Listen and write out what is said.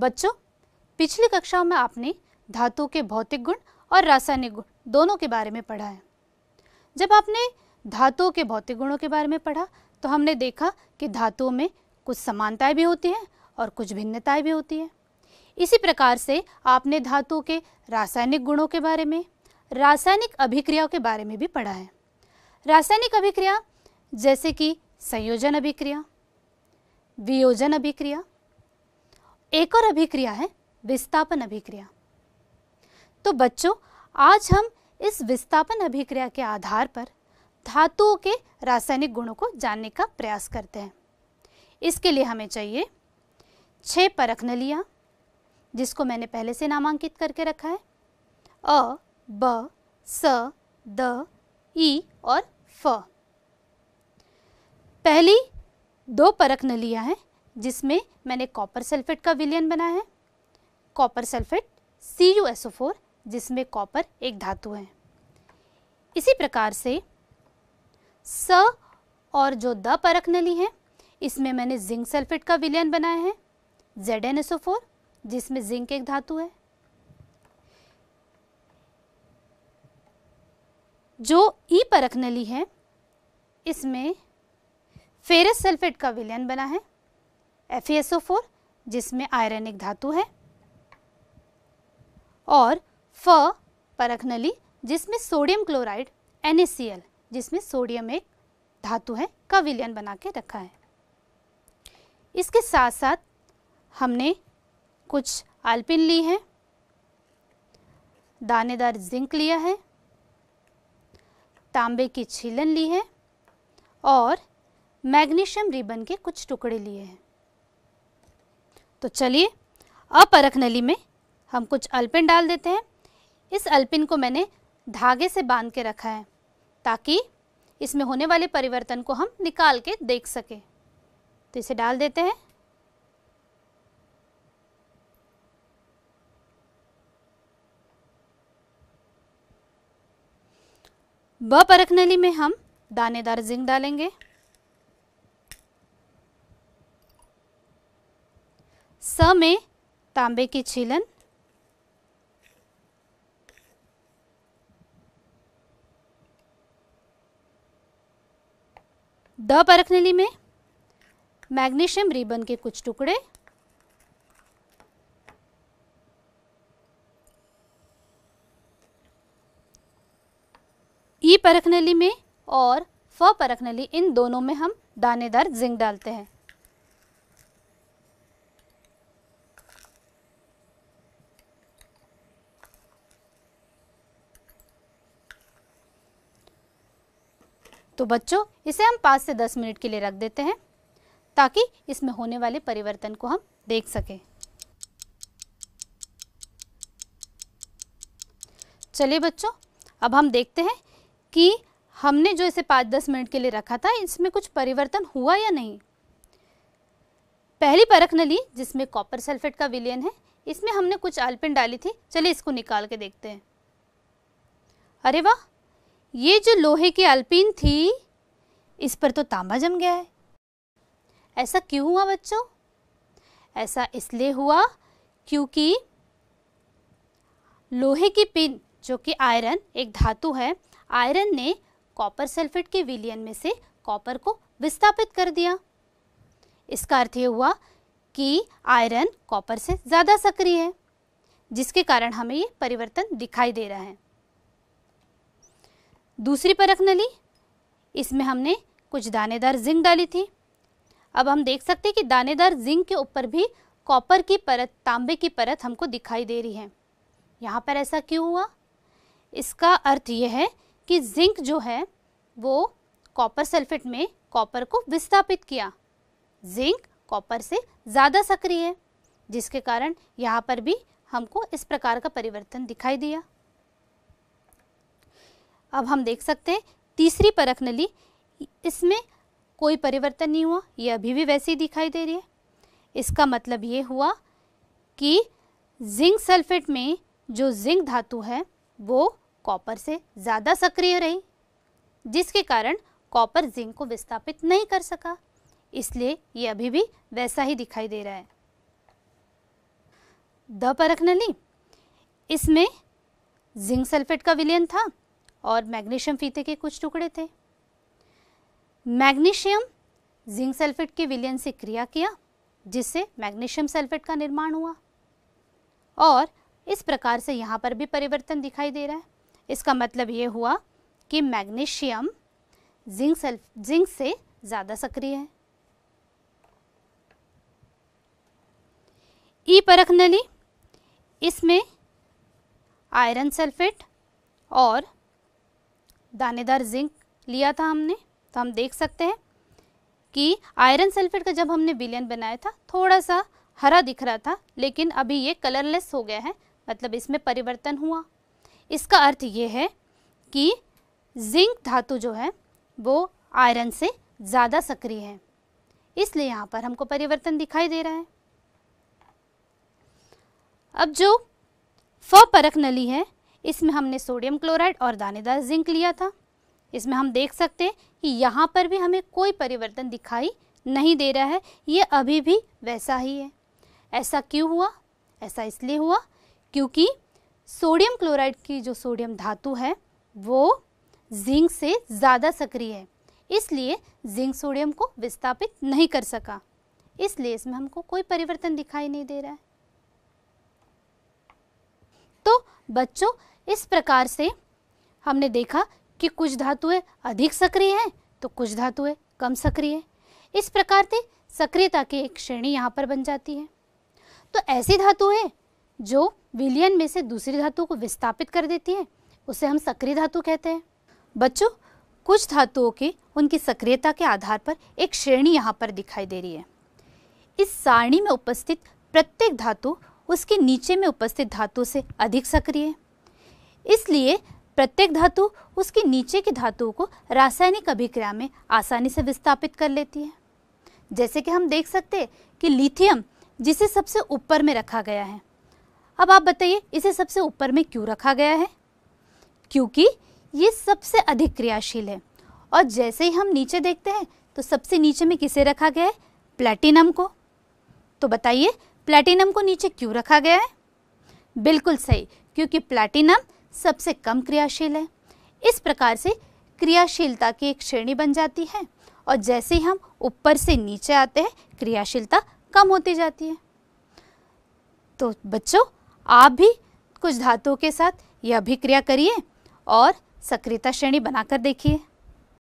बच्चों पिछली कक्षाओं में आपने धातु के भौतिक गुण और रासायनिक गुण दोनों के बारे में पढ़ा है जब आपने धातुओं के भौतिक गुणों के बारे में पढ़ा तो हमने देखा कि धातुओं में कुछ समानताएं भी होती हैं और कुछ भिन्नताएं भी होती हैं इसी प्रकार से आपने धातुओं के रासायनिक गुणों के बारे में रासायनिक अभिक्रियाओं के बारे में भी पढ़ा है रासायनिक अभिक्रिया जैसे कि संयोजन अभिक्रिया वियोजन अभिक्रिया एक और अभिक्रिया है विस्थापन अभिक्रिया तो बच्चों आज हम इस विस्थापन अभिक्रिया के आधार पर धातुओं के रासायनिक गुणों को जानने का प्रयास करते हैं इसके लिए हमें चाहिए छह परख नलियाँ जिसको मैंने पहले से नामांकित करके रखा है अ ब स द ई और फ पहली दो परख नलियाँ हैं जिसमें मैंने कॉपर सल्फेट का विलियन बना है copper sulphate C U S O four जिसमें कॉपर एक धातु है इसी प्रकार से स और जो द परख नली है इसमें मैंने जिंक सल्फेट का विलियन बनाया है Z N S O four जिसमें जिंक एक धातु है जो ई e परख नली है इसमें फेरस सल्फेट का विलयन बना है FeSO4 जिसमें आयरनिक धातु है और फ परख नली जिसमें सोडियम क्लोराइड एन जिसमें सोडियम एक धातु है का विलयन बना के रखा है इसके साथ साथ हमने कुछ आल्पिन ली है दानेदार जिंक लिया है तांबे की छीलन ली है और मैग्नीशियम रिबन के कुछ टुकड़े लिए हैं तो चलिए अपरख नली में हम कुछ अल्पिन डाल देते हैं इस अल्पिन को मैंने धागे से बांध के रखा है ताकि इसमें होने वाले परिवर्तन को हम निकाल के देख सकें तो इसे डाल देते हैं ब परख नली में हम दानेदार जिंक डालेंगे स में तांबे की छीलन द परखनेली में मैग्नीशियम रिबन के कुछ टुकड़े ई परखनेली में और फ परखनेली इन दोनों में हम दानेदार जिंक डालते हैं तो बच्चों इसे हम पाँच से दस मिनट के लिए रख देते हैं ताकि इसमें होने वाले परिवर्तन को हम देख सकें चलिए बच्चों अब हम देखते हैं कि हमने जो इसे पाँच दस मिनट के लिए रखा था इसमें कुछ परिवर्तन हुआ या नहीं पहली परख नली जिसमें कॉपर सल्फेट का विलयन है इसमें हमने कुछ आलपिन डाली थी चलिए इसको निकाल के देखते हैं अरे वाह ये जो लोहे की अल्पिन थी इस पर तो तांबा जम गया है ऐसा क्यों हुआ बच्चों ऐसा इसलिए हुआ क्योंकि लोहे की पिन जो कि आयरन एक धातु है आयरन ने कॉपर सल्फेट के विलियन में से कॉपर को विस्थापित कर दिया इसका अर्थ ये हुआ कि आयरन कॉपर से ज़्यादा सक्रिय है जिसके कारण हमें ये परिवर्तन दिखाई दे रहा है दूसरी परख नली इसमें हमने कुछ दानेदार जिंक डाली थी अब हम देख सकते हैं कि दानेदार जिंक के ऊपर भी कॉपर की परत तांबे की परत हमको दिखाई दे रही है यहाँ पर ऐसा क्यों हुआ इसका अर्थ यह है कि जिंक जो है वो कॉपर सल्फेट में कॉपर को विस्थापित किया जिंक कॉपर से ज़्यादा सक्रिय है जिसके कारण यहाँ पर भी हमको इस प्रकार का परिवर्तन दिखाई दिया अब हम देख सकते हैं तीसरी परख नली इसमें कोई परिवर्तन नहीं हुआ ये अभी भी वैसे ही दिखाई दे रही है इसका मतलब ये हुआ कि जिंक सल्फेट में जो जिंक धातु है वो कॉपर से ज़्यादा सक्रिय रही जिसके कारण कॉपर जिंक को विस्थापित नहीं कर सका इसलिए ये अभी भी वैसा ही दिखाई दे रहा है द परख नली इसमें जिंक सल्फेट का विलयन था और मैग्नीशियम फीते के कुछ टुकड़े थे मैग्नीशियम जिंक सल्फेट के विलयन से क्रिया किया जिससे मैग्नीशियम सल्फेट का निर्माण हुआ और इस प्रकार से यहाँ पर भी परिवर्तन दिखाई दे रहा है इसका मतलब ये हुआ कि मैग्नीशियम जिंक सल्फ जिंक से ज़्यादा सक्रिय है ई परख नली इसमें आयरन सल्फेट और दानेदार जिंक लिया था हमने तो हम देख सकते हैं कि आयरन सल्फेट का जब हमने विलियन बनाया था थोड़ा सा हरा दिख रहा था लेकिन अभी ये कलरलेस हो गया है मतलब इसमें परिवर्तन हुआ इसका अर्थ ये है कि जिंक धातु जो है वो आयरन से ज़्यादा सक्रिय है इसलिए यहाँ पर हमको परिवर्तन दिखाई दे रहा है अब जो फ परख नली है इसमें हमने सोडियम क्लोराइड और दानेदार जिंक लिया था इसमें हम देख सकते हैं कि यहाँ पर भी हमें कोई परिवर्तन दिखाई नहीं दे रहा है ये अभी भी वैसा ही है ऐसा क्यों हुआ ऐसा इसलिए हुआ क्योंकि सोडियम क्लोराइड की जो सोडियम धातु है वो जिंक से ज़्यादा सक्रिय है इसलिए जिंक सोडियम को विस्थापित नहीं कर सका इसलिए इसमें हमको कोई परिवर्तन दिखाई नहीं दे रहा है बच्चों इस प्रकार से हमने देखा कि कुछ धातुएं अधिक सक्रिय हैं तो कुछ धातुएं कम सक्रिय हैं इस प्रकार से सक्रियता की एक श्रेणी यहाँ पर बन जाती है तो ऐसी धातुएं जो विलियन में से दूसरी धातु को विस्थापित कर देती हैं उसे हम सक्रिय धातु कहते हैं बच्चों कुछ धातुओं की उनकी सक्रियता के आधार पर एक श्रेणी यहाँ पर दिखाई दे रही है इस सारणी में उपस्थित प्रत्येक धातु उसके नीचे में उपस्थित धातु से अधिक सक्रिय है इसलिए प्रत्येक धातु उसके नीचे की धातुओं को रासायनिक अभिक्रिया में आसानी से विस्थापित कर लेती है जैसे कि हम देख सकते हैं कि लिथियम जिसे सबसे ऊपर में रखा गया है अब आप बताइए इसे सबसे ऊपर में क्यों रखा गया है क्योंकि ये सबसे अधिक क्रियाशील है और जैसे ही हम नीचे देखते हैं तो सबसे नीचे में किसे रखा गया है प्लेटिनम को तो बताइए प्लैटिनम को नीचे क्यों रखा गया है बिल्कुल सही क्योंकि प्लैटिनम सबसे कम क्रियाशील है इस प्रकार से क्रियाशीलता की एक श्रेणी बन जाती है और जैसे ही हम ऊपर से नीचे आते हैं क्रियाशीलता कम होती जाती है तो बच्चों आप भी कुछ धातुओं के साथ यह भी क्रिया करिए और सक्रियता श्रेणी बनाकर देखिए